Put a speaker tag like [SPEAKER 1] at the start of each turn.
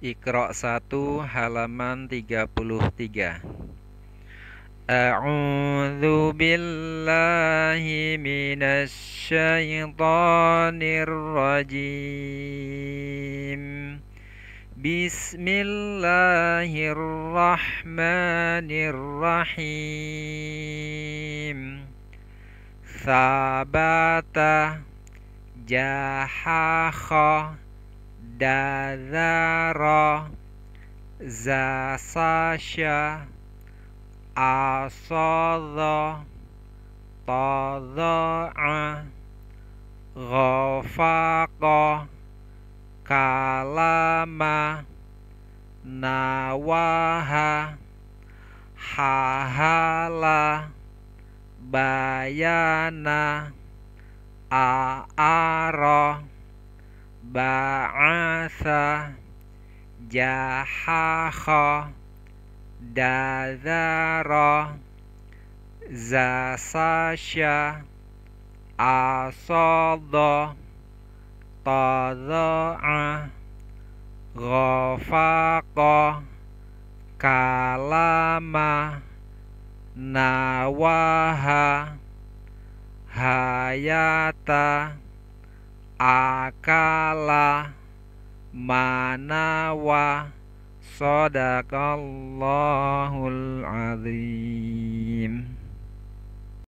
[SPEAKER 1] Iqra 1 halaman 33 A'udzu billahi minasy syaithanir rajim Bismillahirrahmanirrahim Sabata jahakha dadara Zasasha asadha tadha'a Ghafaqa Kalama Nawaha Hahala Bayana Aara ba'asa jahaha dadara zasasha asada tadaa ghafaqa kalama nawaha hayata akala manawa sadaqallahul azim